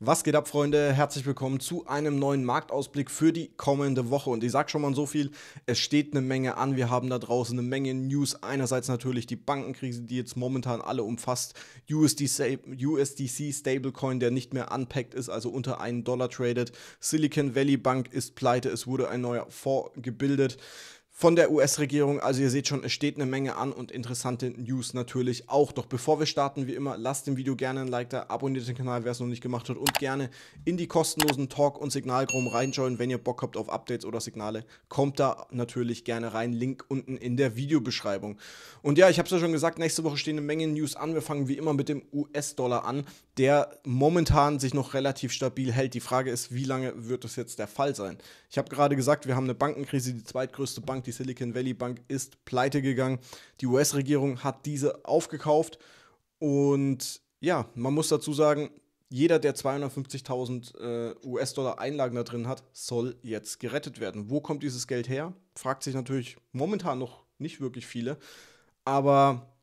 Was geht ab, Freunde? Herzlich willkommen zu einem neuen Marktausblick für die kommende Woche. Und ich sage schon mal so viel, es steht eine Menge an. Wir haben da draußen eine Menge News. Einerseits natürlich die Bankenkrise, die jetzt momentan alle umfasst. USDC Stablecoin, der nicht mehr unpackt ist, also unter einen Dollar tradet. Silicon Valley Bank ist pleite. Es wurde ein neuer Fonds gebildet von der US-Regierung. Also ihr seht schon, es steht eine Menge an und interessante News natürlich auch. Doch bevor wir starten, wie immer, lasst dem Video gerne ein Like da, abonniert den Kanal, wer es noch nicht gemacht hat und gerne in die kostenlosen Talk- und Signalgruppen reinschauen, wenn ihr Bock habt auf Updates oder Signale. Kommt da natürlich gerne rein, Link unten in der Videobeschreibung. Und ja, ich habe es ja schon gesagt, nächste Woche stehen eine Menge News an. Wir fangen wie immer mit dem US-Dollar an, der momentan sich noch relativ stabil hält. Die Frage ist, wie lange wird das jetzt der Fall sein? Ich habe gerade gesagt, wir haben eine Bankenkrise, die zweitgrößte Bank die Silicon Valley Bank ist pleite gegangen. Die US-Regierung hat diese aufgekauft. Und ja, man muss dazu sagen, jeder, der 250.000 äh, US-Dollar Einlagen da drin hat, soll jetzt gerettet werden. Wo kommt dieses Geld her? Fragt sich natürlich momentan noch nicht wirklich viele. Aber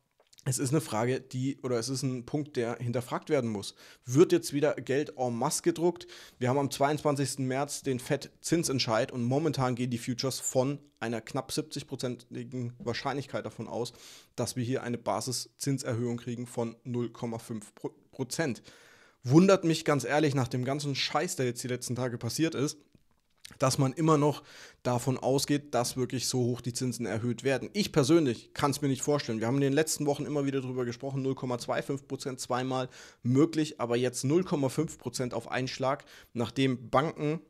es ist eine Frage, die oder es ist ein Punkt, der hinterfragt werden muss. Wird jetzt wieder Geld en masse gedruckt? Wir haben am 22. März den FED-Zinsentscheid und momentan gehen die Futures von einer knapp 70-prozentigen Wahrscheinlichkeit davon aus, dass wir hier eine Basiszinserhöhung kriegen von 0,5 Prozent. Wundert mich ganz ehrlich nach dem ganzen Scheiß, der jetzt die letzten Tage passiert ist dass man immer noch davon ausgeht, dass wirklich so hoch die Zinsen erhöht werden. Ich persönlich kann es mir nicht vorstellen. Wir haben in den letzten Wochen immer wieder darüber gesprochen, 0,25 zweimal möglich, aber jetzt 0,5 auf einen Schlag, nachdem Banken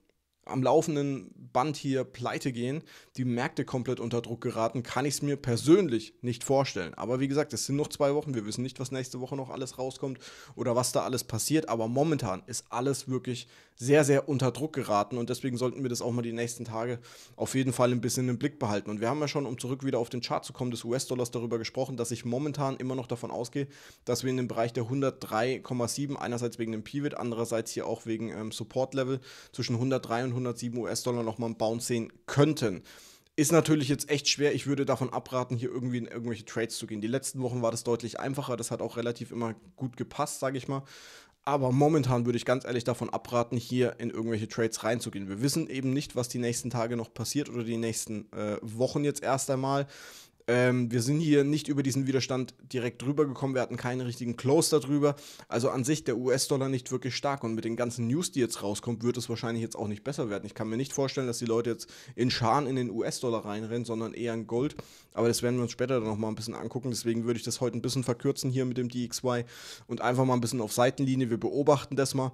am laufenden Band hier pleite gehen, die Märkte komplett unter Druck geraten, kann ich es mir persönlich nicht vorstellen. Aber wie gesagt, es sind noch zwei Wochen, wir wissen nicht, was nächste Woche noch alles rauskommt oder was da alles passiert, aber momentan ist alles wirklich sehr, sehr unter Druck geraten und deswegen sollten wir das auch mal die nächsten Tage auf jeden Fall ein bisschen im Blick behalten. Und wir haben ja schon, um zurück wieder auf den Chart zu kommen, des US-Dollars darüber gesprochen, dass ich momentan immer noch davon ausgehe, dass wir in dem Bereich der 103,7, einerseits wegen dem Pivot, andererseits hier auch wegen ähm, Support-Level zwischen 103 und 107 US-Dollar nochmal einen Bounce sehen könnten. Ist natürlich jetzt echt schwer. Ich würde davon abraten, hier irgendwie in irgendwelche Trades zu gehen. Die letzten Wochen war das deutlich einfacher. Das hat auch relativ immer gut gepasst, sage ich mal. Aber momentan würde ich ganz ehrlich davon abraten, hier in irgendwelche Trades reinzugehen. Wir wissen eben nicht, was die nächsten Tage noch passiert oder die nächsten äh, Wochen jetzt erst einmal. Ähm, wir sind hier nicht über diesen Widerstand direkt drüber gekommen. Wir hatten keinen richtigen Close darüber. Also an sich der US-Dollar nicht wirklich stark. Und mit den ganzen News, die jetzt rauskommt, wird es wahrscheinlich jetzt auch nicht besser werden. Ich kann mir nicht vorstellen, dass die Leute jetzt in Scharen in den US-Dollar reinrennen, sondern eher in Gold. Aber das werden wir uns später dann nochmal ein bisschen angucken. Deswegen würde ich das heute ein bisschen verkürzen hier mit dem DXY und einfach mal ein bisschen auf Seitenlinie. Wir beobachten das mal.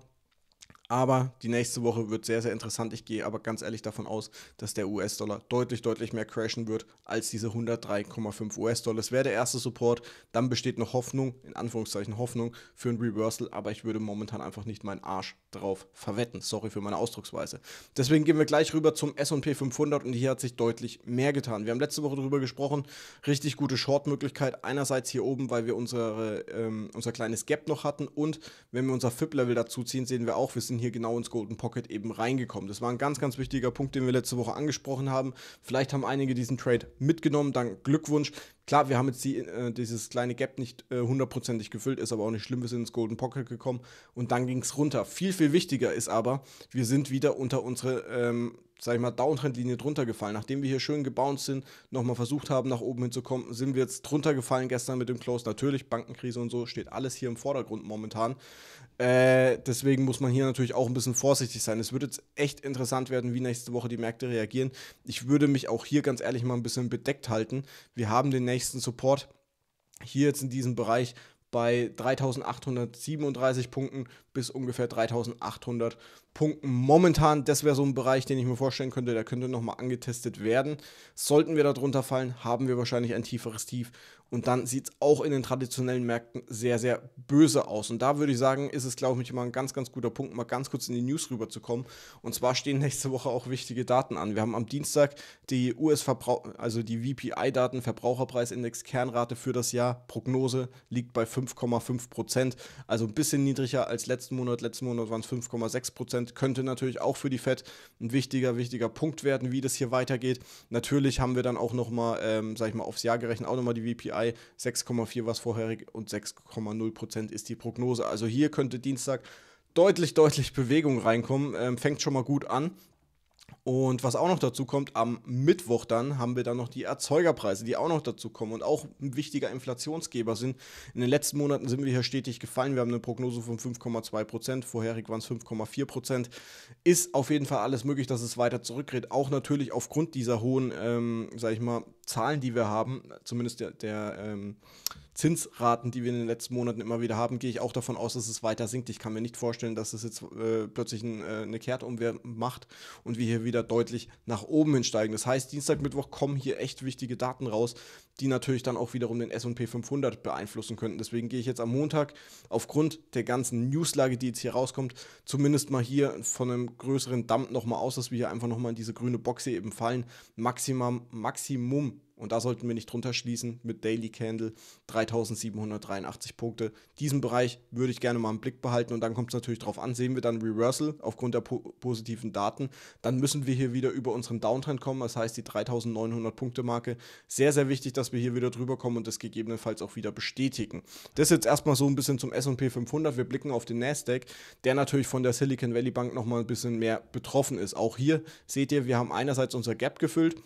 Aber die nächste Woche wird sehr, sehr interessant. Ich gehe aber ganz ehrlich davon aus, dass der US-Dollar deutlich, deutlich mehr crashen wird als diese 103,5 US-Dollar. Das wäre der erste Support. Dann besteht noch Hoffnung, in Anführungszeichen Hoffnung, für ein Reversal. Aber ich würde momentan einfach nicht meinen Arsch drauf verwetten. Sorry für meine Ausdrucksweise. Deswegen gehen wir gleich rüber zum S&P 500 und hier hat sich deutlich mehr getan. Wir haben letzte Woche darüber gesprochen, richtig gute Short-Möglichkeit. Einerseits hier oben, weil wir unsere, ähm, unser kleines Gap noch hatten und wenn wir unser FIP-Level dazu ziehen, sehen wir auch, wir sind hier genau ins Golden Pocket eben reingekommen. Das war ein ganz, ganz wichtiger Punkt, den wir letzte Woche angesprochen haben. Vielleicht haben einige diesen Trade mitgenommen, dann Glückwunsch. Klar, wir haben jetzt die, äh, dieses kleine Gap nicht äh, hundertprozentig äh, gefüllt, ist aber auch nicht schlimm. Wir sind ins Golden Pocket gekommen und dann ging es runter. Viel, viel wichtiger ist aber, wir sind wieder unter unsere ähm, sag ich mal, Downtrendlinie drunter gefallen. Nachdem wir hier schön gebounced sind, nochmal versucht haben, nach oben hinzukommen, sind wir jetzt drunter gefallen gestern mit dem Close. Natürlich, Bankenkrise und so steht alles hier im Vordergrund momentan. Äh, deswegen muss man hier natürlich auch ein bisschen vorsichtig sein. Es wird jetzt echt interessant werden, wie nächste Woche die Märkte reagieren. Ich würde mich auch hier ganz ehrlich mal ein bisschen bedeckt halten. Wir haben den nächsten Support hier jetzt in diesem Bereich bei 3837 Punkten bis ungefähr 3800 Punkten momentan. Das wäre so ein Bereich, den ich mir vorstellen könnte, der könnte nochmal angetestet werden. Sollten wir darunter fallen, haben wir wahrscheinlich ein tieferes Tief und dann sieht es auch in den traditionellen Märkten sehr, sehr böse aus. Und da würde ich sagen, ist es, glaube ich, mal ein ganz, ganz guter Punkt, mal ganz kurz in die News rüberzukommen. Und zwar stehen nächste Woche auch wichtige Daten an. Wir haben am Dienstag die US-Verbrauch, also die VPI-Daten, Verbraucherpreisindex, Kernrate für das Jahr. Prognose liegt bei 5,5 Prozent. Also ein bisschen niedriger als letzten Monat. Letzten Monat waren es 5,6 Prozent. Könnte natürlich auch für die FED ein wichtiger, wichtiger Punkt werden, wie das hier weitergeht. Natürlich haben wir dann auch nochmal, ähm, sag ich mal, aufs Jahr gerechnet, auch nochmal die VPI. CPI, 6,4 war es vorherig und 6,0 ist die Prognose. Also hier könnte Dienstag deutlich, deutlich Bewegung reinkommen. Ähm, fängt schon mal gut an. Und was auch noch dazu kommt, am Mittwoch dann haben wir dann noch die Erzeugerpreise, die auch noch dazu kommen und auch ein wichtiger Inflationsgeber sind. In den letzten Monaten sind wir hier stetig gefallen. Wir haben eine Prognose von 5,2 Prozent, vorherig waren es 5,4 Prozent. Ist auf jeden Fall alles möglich, dass es weiter zurückgeht. Auch natürlich aufgrund dieser hohen, ähm, sag ich mal, Zahlen, die wir haben, zumindest der, der ähm, Zinsraten, die wir in den letzten Monaten immer wieder haben, gehe ich auch davon aus, dass es weiter sinkt. Ich kann mir nicht vorstellen, dass es jetzt äh, plötzlich ein, äh, eine Kehrtumwehr macht und wir hier wieder deutlich nach oben hinsteigen. Das heißt, Dienstag, Mittwoch kommen hier echt wichtige Daten raus, die natürlich dann auch wiederum den S&P 500 beeinflussen könnten. Deswegen gehe ich jetzt am Montag aufgrund der ganzen Newslage, die jetzt hier rauskommt, zumindest mal hier von einem größeren Dump nochmal aus, dass wir hier einfach nochmal in diese grüne Box hier eben fallen. Maximum, Maximum und da sollten wir nicht drunter schließen mit Daily Candle 3783 Punkte. Diesen Bereich würde ich gerne mal im Blick behalten und dann kommt es natürlich darauf an, sehen wir dann Reversal aufgrund der po positiven Daten, dann müssen wir hier wieder über unseren Downtrend kommen, das heißt die 3900 Punkte Marke. Sehr, sehr wichtig, dass wir hier wieder drüber kommen und das gegebenenfalls auch wieder bestätigen. Das ist jetzt erstmal so ein bisschen zum S&P 500. Wir blicken auf den Nasdaq, der natürlich von der Silicon Valley Bank nochmal ein bisschen mehr betroffen ist. Auch hier seht ihr, wir haben einerseits unser Gap gefüllt,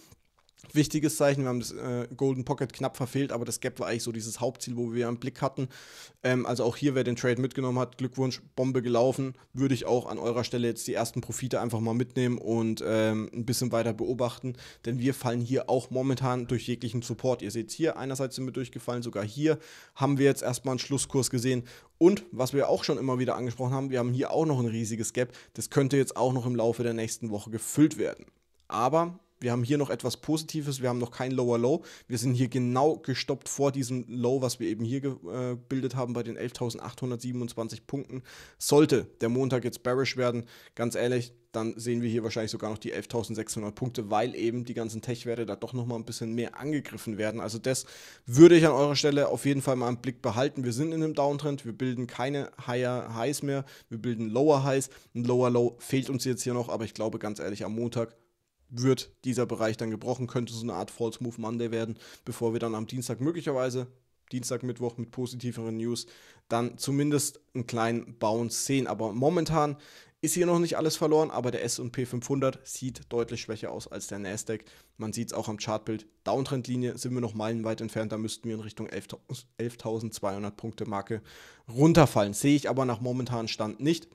wichtiges Zeichen. Wir haben das äh, Golden Pocket knapp verfehlt, aber das Gap war eigentlich so dieses Hauptziel, wo wir im Blick hatten. Ähm, also auch hier, wer den Trade mitgenommen hat, Glückwunsch, Bombe gelaufen. Würde ich auch an eurer Stelle jetzt die ersten Profite einfach mal mitnehmen und ähm, ein bisschen weiter beobachten, denn wir fallen hier auch momentan durch jeglichen Support. Ihr seht hier, einerseits sind wir durchgefallen, sogar hier haben wir jetzt erstmal einen Schlusskurs gesehen und was wir auch schon immer wieder angesprochen haben, wir haben hier auch noch ein riesiges Gap. Das könnte jetzt auch noch im Laufe der nächsten Woche gefüllt werden. Aber wir haben hier noch etwas Positives, wir haben noch kein Lower Low. Wir sind hier genau gestoppt vor diesem Low, was wir eben hier äh, gebildet haben bei den 11.827 Punkten. Sollte der Montag jetzt bearish werden, ganz ehrlich, dann sehen wir hier wahrscheinlich sogar noch die 11.600 Punkte, weil eben die ganzen Tech-Werte da doch nochmal ein bisschen mehr angegriffen werden. Also das würde ich an eurer Stelle auf jeden Fall mal im Blick behalten. Wir sind in einem Downtrend, wir bilden keine Higher Highs mehr, wir bilden Lower Highs. Ein Lower Low fehlt uns jetzt hier noch, aber ich glaube ganz ehrlich, am Montag wird dieser Bereich dann gebrochen, könnte so eine Art False Move Monday werden, bevor wir dann am Dienstag möglicherweise, Dienstag, Mittwoch mit positiveren News, dann zumindest einen kleinen Bounce sehen. Aber momentan ist hier noch nicht alles verloren, aber der SP 500 sieht deutlich schwächer aus als der Nasdaq. Man sieht es auch am Chartbild. Downtrendlinie sind wir noch meilenweit entfernt, da müssten wir in Richtung 11.200 Punkte Marke runterfallen. Sehe ich aber nach momentanem Stand nicht.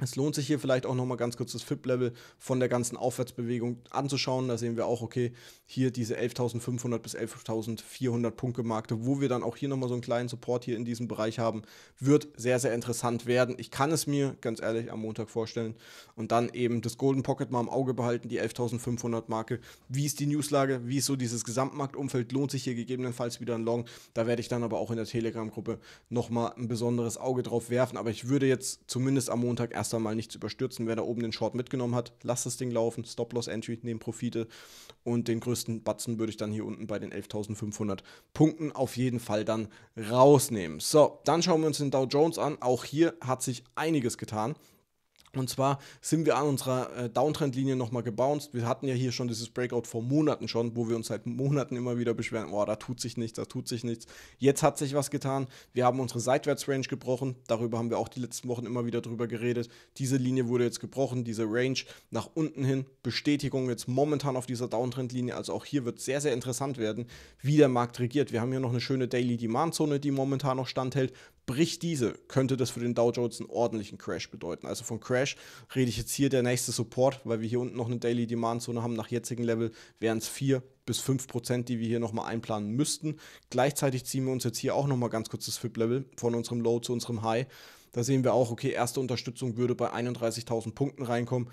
Es lohnt sich hier vielleicht auch nochmal ganz kurz das FIP-Level von der ganzen Aufwärtsbewegung anzuschauen. Da sehen wir auch, okay, hier diese 11.500 bis 11.400 Punkte-Markte, wo wir dann auch hier nochmal so einen kleinen Support hier in diesem Bereich haben, wird sehr, sehr interessant werden. Ich kann es mir ganz ehrlich am Montag vorstellen und dann eben das Golden Pocket mal im Auge behalten, die 11.500 Marke. Wie ist die Newslage? Wie ist so dieses Gesamtmarktumfeld? Lohnt sich hier gegebenenfalls wieder ein Long? Da werde ich dann aber auch in der Telegram-Gruppe nochmal ein besonderes Auge drauf werfen. Aber ich würde jetzt zumindest am Montag erst lasst da mal nichts überstürzen. Wer da oben den Short mitgenommen hat, lasst das Ding laufen. Stop-Loss-Entry, nehmt Profite. Und den größten Batzen würde ich dann hier unten bei den 11.500 Punkten auf jeden Fall dann rausnehmen. So, dann schauen wir uns den Dow Jones an. Auch hier hat sich einiges getan. Und zwar sind wir an unserer äh, Downtrend-Linie nochmal gebounced. Wir hatten ja hier schon dieses Breakout vor Monaten schon, wo wir uns seit Monaten immer wieder beschweren, oh, da tut sich nichts, da tut sich nichts. Jetzt hat sich was getan. Wir haben unsere Seitwärtsrange gebrochen. Darüber haben wir auch die letzten Wochen immer wieder drüber geredet. Diese Linie wurde jetzt gebrochen, diese Range nach unten hin. Bestätigung jetzt momentan auf dieser Downtrend-Linie. Also auch hier wird sehr, sehr interessant werden, wie der Markt regiert. Wir haben hier noch eine schöne Daily Demand-Zone, die momentan noch standhält bricht diese, könnte das für den Dow Jones einen ordentlichen Crash bedeuten. Also von Crash rede ich jetzt hier der nächste Support, weil wir hier unten noch eine Daily Demand Zone haben. Nach jetzigem Level wären es 4 bis 5 Prozent, die wir hier nochmal einplanen müssten. Gleichzeitig ziehen wir uns jetzt hier auch nochmal ganz kurz das FIP-Level von unserem Low zu unserem High. Da sehen wir auch, okay, erste Unterstützung würde bei 31.000 Punkten reinkommen.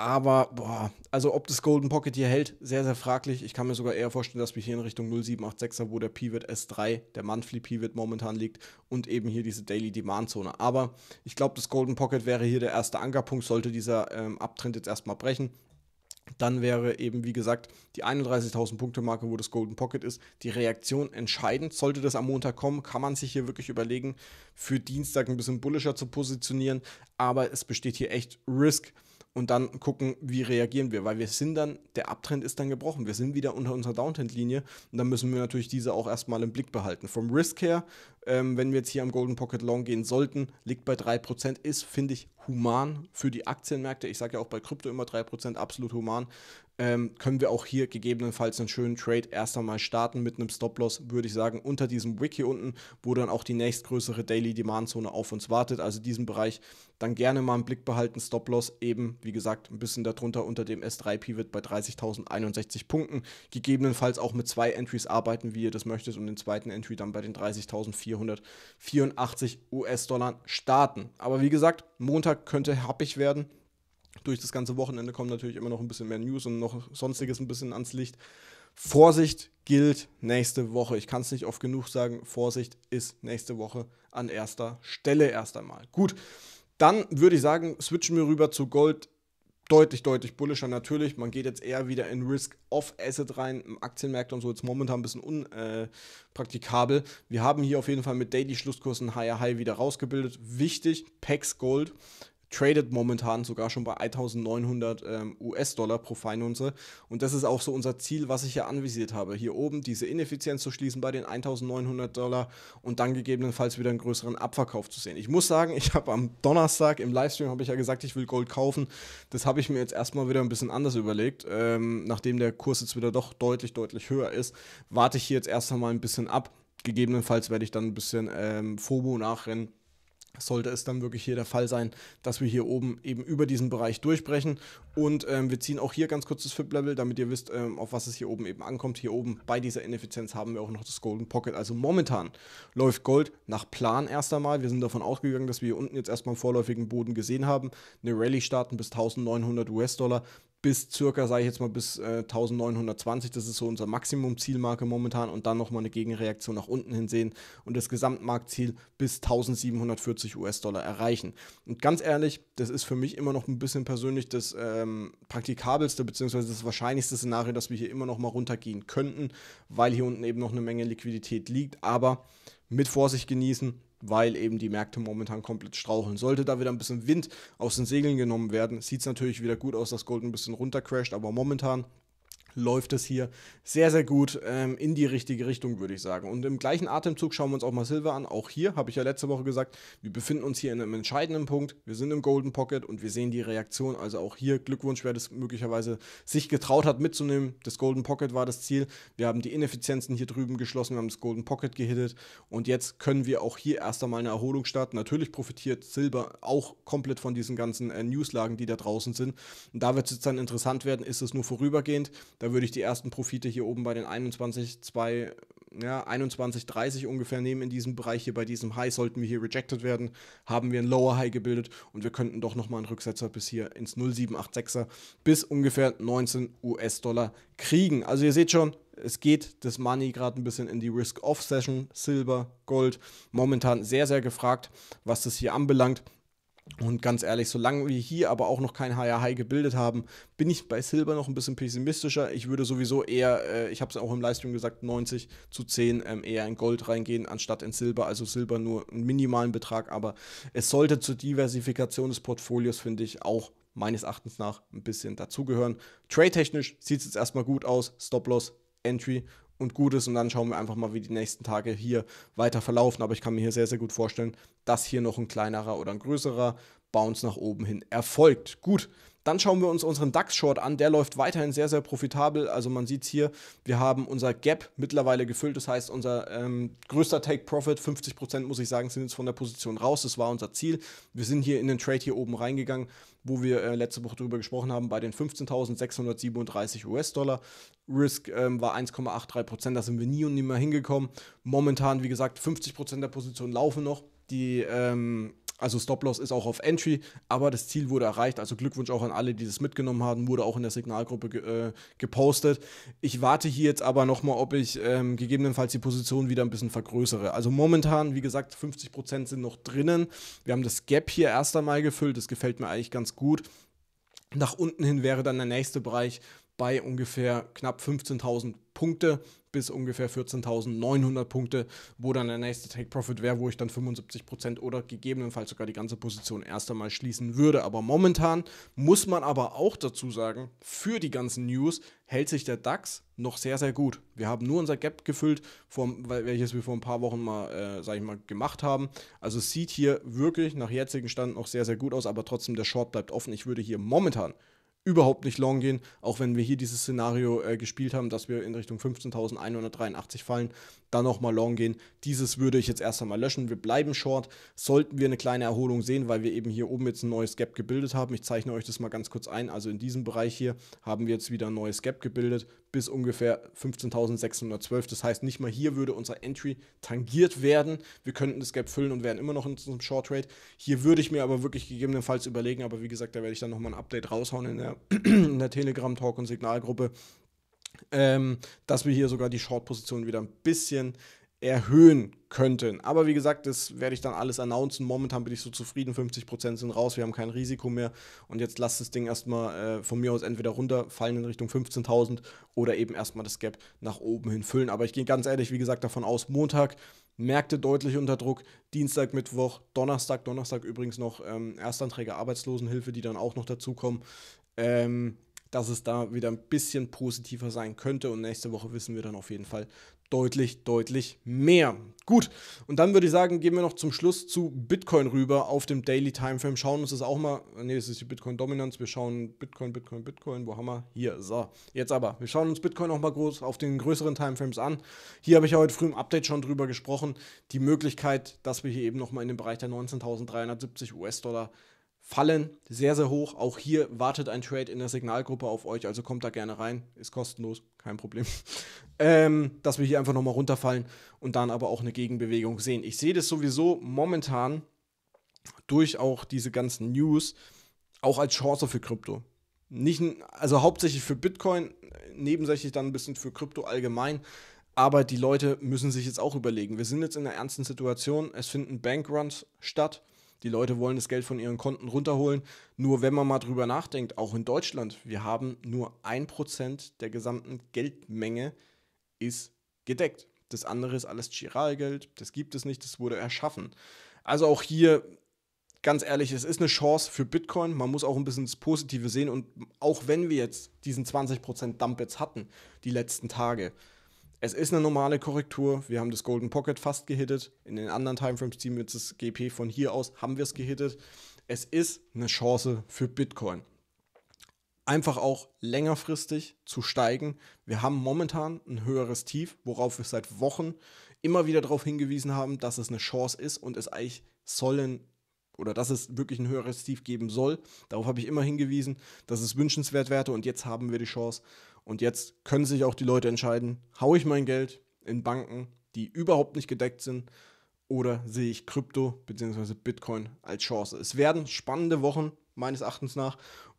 Aber, boah, also ob das Golden Pocket hier hält, sehr, sehr fraglich. Ich kann mir sogar eher vorstellen, dass wir hier in Richtung 0786er, wo der Pivot S3, der Monthly Pivot momentan liegt und eben hier diese Daily Demand Zone. Aber ich glaube, das Golden Pocket wäre hier der erste Ankerpunkt, sollte dieser ähm, Abtrend jetzt erstmal brechen. Dann wäre eben, wie gesagt, die 31.000 Punkte Marke, wo das Golden Pocket ist, die Reaktion entscheidend. Sollte das am Montag kommen, kann man sich hier wirklich überlegen, für Dienstag ein bisschen bullischer zu positionieren. Aber es besteht hier echt Risk und dann gucken, wie reagieren wir, weil wir sind dann, der Abtrend ist dann gebrochen, wir sind wieder unter unserer Downtrend-Linie und dann müssen wir natürlich diese auch erstmal im Blick behalten. Vom Risk her ähm, wenn wir jetzt hier am Golden Pocket Long gehen sollten, liegt bei 3%, ist, finde ich, human für die Aktienmärkte. Ich sage ja auch bei Krypto immer 3%, absolut human. Ähm, können wir auch hier gegebenenfalls einen schönen Trade erst einmal starten mit einem Stop-Loss, würde ich sagen, unter diesem Wick hier unten, wo dann auch die nächstgrößere Daily Demand-Zone auf uns wartet. Also diesen Bereich dann gerne mal im Blick behalten. Stop-Loss eben, wie gesagt, ein bisschen darunter unter dem S3-Pivot bei 30.061 Punkten. Gegebenenfalls auch mit zwei Entries arbeiten, wie ihr das möchtet, und den zweiten Entry dann bei den 30.400. 484 US-Dollar starten. Aber wie gesagt, Montag könnte happig werden. Durch das ganze Wochenende kommen natürlich immer noch ein bisschen mehr News und noch sonstiges ein bisschen ans Licht. Vorsicht gilt nächste Woche. Ich kann es nicht oft genug sagen. Vorsicht ist nächste Woche an erster Stelle erst einmal. Gut, dann würde ich sagen, switchen wir rüber zu Gold deutlich, deutlich bullischer natürlich. Man geht jetzt eher wieder in Risk-Off-Asset rein, im Aktienmarkt und so, jetzt momentan ein bisschen unpraktikabel. Äh, Wir haben hier auf jeden Fall mit Daily-Schlusskursen Higher High wieder rausgebildet. Wichtig, PEX Gold tradet momentan sogar schon bei 1900 ähm, US-Dollar pro Feinunze. Und das ist auch so unser Ziel, was ich ja anvisiert habe. Hier oben diese Ineffizienz zu schließen bei den 1900 Dollar und dann gegebenenfalls wieder einen größeren Abverkauf zu sehen. Ich muss sagen, ich habe am Donnerstag im Livestream habe ich ja gesagt, ich will Gold kaufen. Das habe ich mir jetzt erstmal wieder ein bisschen anders überlegt. Ähm, nachdem der Kurs jetzt wieder doch deutlich, deutlich höher ist, warte ich hier jetzt erst einmal ein bisschen ab. Gegebenenfalls werde ich dann ein bisschen ähm, FOMO nachrennen sollte es dann wirklich hier der Fall sein, dass wir hier oben eben über diesen Bereich durchbrechen. Und ähm, wir ziehen auch hier ganz kurz das FIP-Level, damit ihr wisst, ähm, auf was es hier oben eben ankommt. Hier oben bei dieser Ineffizienz haben wir auch noch das Golden Pocket. Also momentan läuft Gold nach Plan erst einmal. Wir sind davon ausgegangen, dass wir hier unten jetzt erstmal einen vorläufigen Boden gesehen haben. Eine Rallye starten bis 1900 US-Dollar bis circa, sage ich jetzt mal, bis äh, 1920. Das ist so unser Maximum-Zielmarke momentan und dann nochmal eine Gegenreaktion nach unten hin sehen und das Gesamtmarktziel bis 1740 US-Dollar erreichen. Und ganz ehrlich, das ist für mich immer noch ein bisschen persönlich das ähm, praktikabelste bzw. das wahrscheinlichste Szenario, dass wir hier immer nochmal runtergehen könnten, weil hier unten eben noch eine Menge Liquidität liegt. Aber mit Vorsicht genießen weil eben die Märkte momentan komplett straucheln. Sollte da wieder ein bisschen Wind aus den Segeln genommen werden, sieht es natürlich wieder gut aus, dass Gold ein bisschen runtercrasht, aber momentan läuft es hier sehr, sehr gut ähm, in die richtige Richtung, würde ich sagen. Und im gleichen Atemzug schauen wir uns auch mal Silver an. Auch hier habe ich ja letzte Woche gesagt, wir befinden uns hier in einem entscheidenden Punkt. Wir sind im Golden Pocket und wir sehen die Reaktion. Also auch hier Glückwunsch, wer das möglicherweise sich getraut hat mitzunehmen. Das Golden Pocket war das Ziel. Wir haben die Ineffizienzen hier drüben geschlossen, wir haben das Golden Pocket gehittet und jetzt können wir auch hier erst einmal eine Erholung starten. Natürlich profitiert Silber auch komplett von diesen ganzen äh, Newslagen, die da draußen sind. Und da wird es dann interessant werden, ist es nur vorübergehend. Da würde ich die ersten Profite hier oben bei den 21, 2, ja, 21, 30 ungefähr nehmen in diesem Bereich hier. Bei diesem High sollten wir hier rejected werden, haben wir ein Lower High gebildet und wir könnten doch nochmal einen Rücksetzer bis hier ins 0786er bis ungefähr 19 US-Dollar kriegen. Also ihr seht schon, es geht das Money gerade ein bisschen in die Risk-Off-Session. Silber, Gold, momentan sehr, sehr gefragt, was das hier anbelangt. Und ganz ehrlich, solange wir hier aber auch noch kein Higher High gebildet haben, bin ich bei Silber noch ein bisschen pessimistischer. Ich würde sowieso eher, äh, ich habe es auch im Livestream gesagt, 90 zu 10 ähm, eher in Gold reingehen, anstatt in Silber. Also Silber nur einen minimalen Betrag, aber es sollte zur Diversifikation des Portfolios, finde ich, auch meines Erachtens nach ein bisschen dazugehören. Trade-technisch sieht es jetzt erstmal gut aus. Stop-Loss, Entry und gut ist. Und dann schauen wir einfach mal, wie die nächsten Tage hier weiter verlaufen. Aber ich kann mir hier sehr, sehr gut vorstellen, dass hier noch ein kleinerer oder ein größerer Bounce nach oben hin erfolgt. Gut, dann schauen wir uns unseren DAX-Short an. Der läuft weiterhin sehr, sehr profitabel. Also man sieht es hier, wir haben unser Gap mittlerweile gefüllt. Das heißt, unser ähm, größter Take-Profit, 50% muss ich sagen, sind jetzt von der Position raus. Das war unser Ziel. Wir sind hier in den Trade hier oben reingegangen wo wir äh, letzte Woche drüber gesprochen haben, bei den 15.637 US-Dollar. Risk ähm, war 1,83 da sind wir nie und nimmer hingekommen. Momentan, wie gesagt, 50 der Positionen laufen noch. Die ähm, also Stop-Loss ist auch auf Entry, aber das Ziel wurde erreicht. Also Glückwunsch auch an alle, die das mitgenommen haben, wurde auch in der Signalgruppe ge äh, gepostet. Ich warte hier jetzt aber nochmal, ob ich ähm, gegebenenfalls die Position wieder ein bisschen vergrößere. Also momentan, wie gesagt, 50% sind noch drinnen. Wir haben das Gap hier erst einmal gefüllt, das gefällt mir eigentlich ganz gut. Nach unten hin wäre dann der nächste Bereich bei ungefähr knapp 15.000 Punkte bis ungefähr 14.900 Punkte, wo dann der nächste Take Profit wäre, wo ich dann 75% oder gegebenenfalls sogar die ganze Position erst einmal schließen würde. Aber momentan muss man aber auch dazu sagen, für die ganzen News hält sich der DAX noch sehr, sehr gut. Wir haben nur unser Gap gefüllt, vom, welches wir vor ein paar Wochen mal, äh, sag ich mal, gemacht haben. Also sieht hier wirklich nach jetzigen Stand noch sehr, sehr gut aus, aber trotzdem der Short bleibt offen. Ich würde hier momentan überhaupt nicht long gehen, auch wenn wir hier dieses Szenario äh, gespielt haben, dass wir in Richtung 15.183 fallen, dann nochmal long gehen. Dieses würde ich jetzt erst einmal löschen. Wir bleiben short. Sollten wir eine kleine Erholung sehen, weil wir eben hier oben jetzt ein neues Gap gebildet haben. Ich zeichne euch das mal ganz kurz ein. Also in diesem Bereich hier haben wir jetzt wieder ein neues Gap gebildet bis ungefähr 15.612. Das heißt, nicht mal hier würde unser Entry tangiert werden. Wir könnten das Gap füllen und wären immer noch in unserem Short Trade. Hier würde ich mir aber wirklich gegebenenfalls überlegen, aber wie gesagt, da werde ich dann nochmal ein Update raushauen in der in der Telegram-Talk- und Signalgruppe, ähm, dass wir hier sogar die Short-Position wieder ein bisschen erhöhen könnten. Aber wie gesagt, das werde ich dann alles announcen. Momentan bin ich so zufrieden, 50% sind raus, wir haben kein Risiko mehr. Und jetzt lasst das Ding erstmal äh, von mir aus entweder runterfallen in Richtung 15.000 oder eben erstmal das Gap nach oben hin füllen. Aber ich gehe ganz ehrlich, wie gesagt, davon aus, Montag Märkte deutlich unter Druck. Dienstag, Mittwoch, Donnerstag, Donnerstag übrigens noch ähm, Erstanträge Arbeitslosenhilfe, die dann auch noch dazukommen ähm, dass es da wieder ein bisschen positiver sein könnte. Und nächste Woche wissen wir dann auf jeden Fall deutlich, deutlich mehr. Gut, und dann würde ich sagen, gehen wir noch zum Schluss zu Bitcoin rüber auf dem Daily Timeframe. Schauen uns das auch mal. Ne, es ist die Bitcoin-Dominanz. Wir schauen Bitcoin, Bitcoin, Bitcoin. Wo haben wir? Hier, so. Jetzt aber. Wir schauen uns Bitcoin auch mal groß auf den größeren Timeframes an. Hier habe ich ja heute früh im Update schon drüber gesprochen. Die Möglichkeit, dass wir hier eben nochmal in den Bereich der 19.370 US-Dollar fallen sehr, sehr hoch. Auch hier wartet ein Trade in der Signalgruppe auf euch, also kommt da gerne rein. Ist kostenlos, kein Problem. ähm, dass wir hier einfach nochmal runterfallen und dann aber auch eine Gegenbewegung sehen. Ich sehe das sowieso momentan durch auch diese ganzen News auch als Chance für Krypto. Nicht, also hauptsächlich für Bitcoin, nebensächlich dann ein bisschen für Krypto allgemein. Aber die Leute müssen sich jetzt auch überlegen. Wir sind jetzt in einer ernsten Situation. Es finden Bankruns statt. Die Leute wollen das Geld von ihren Konten runterholen. Nur wenn man mal drüber nachdenkt, auch in Deutschland, wir haben nur ein Prozent der gesamten Geldmenge ist gedeckt. Das andere ist alles Chiralgeld. das gibt es nicht, das wurde erschaffen. Also auch hier, ganz ehrlich, es ist eine Chance für Bitcoin. Man muss auch ein bisschen das Positive sehen. Und auch wenn wir jetzt diesen 20% Prozent Dump jetzt hatten, die letzten Tage, es ist eine normale Korrektur. Wir haben das Golden Pocket fast gehittet. In den anderen Timeframes ziehen wir jetzt das GP von hier aus, haben wir es gehittet. Es ist eine Chance für Bitcoin. Einfach auch längerfristig zu steigen. Wir haben momentan ein höheres Tief, worauf wir seit Wochen immer wieder darauf hingewiesen haben, dass es eine Chance ist und es eigentlich sollen oder dass es wirklich ein höheres Tief geben soll. Darauf habe ich immer hingewiesen, dass es wünschenswert wäre und jetzt haben wir die Chance. Und jetzt können sich auch die Leute entscheiden, hau ich mein Geld in Banken, die überhaupt nicht gedeckt sind, oder sehe ich Krypto bzw. Bitcoin als Chance. Es werden spannende Wochen meines Erachtens nach.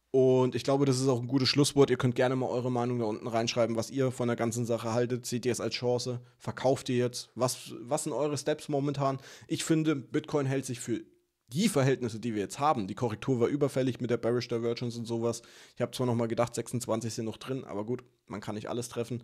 Und ich glaube, das ist auch ein gutes Schlusswort. Ihr könnt gerne mal eure Meinung da unten reinschreiben, was ihr von der ganzen Sache haltet. Seht ihr es als Chance? Verkauft ihr jetzt? Was, was sind eure Steps momentan? Ich finde, Bitcoin hält sich für die Verhältnisse, die wir jetzt haben, die Korrektur war überfällig mit der Bearish Divergence und sowas. Ich habe zwar nochmal gedacht, 26 sind noch drin, aber gut, man kann nicht alles treffen.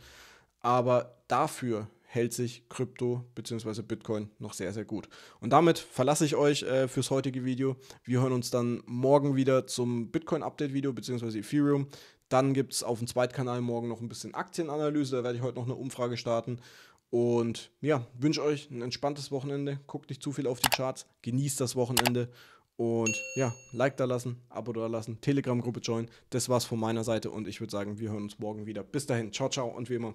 Aber dafür hält sich Krypto bzw. Bitcoin noch sehr, sehr gut. Und damit verlasse ich euch äh, fürs heutige Video. Wir hören uns dann morgen wieder zum Bitcoin-Update-Video bzw. Ethereum. Dann gibt es auf dem Zweitkanal morgen noch ein bisschen Aktienanalyse. Da werde ich heute noch eine Umfrage starten. Und ja, wünsche euch ein entspanntes Wochenende. Guckt nicht zu viel auf die Charts. Genießt das Wochenende. Und ja, Like da lassen, Abo da lassen, Telegram-Gruppe joinen. Das war's von meiner Seite und ich würde sagen, wir hören uns morgen wieder. Bis dahin, ciao, ciao und wie immer.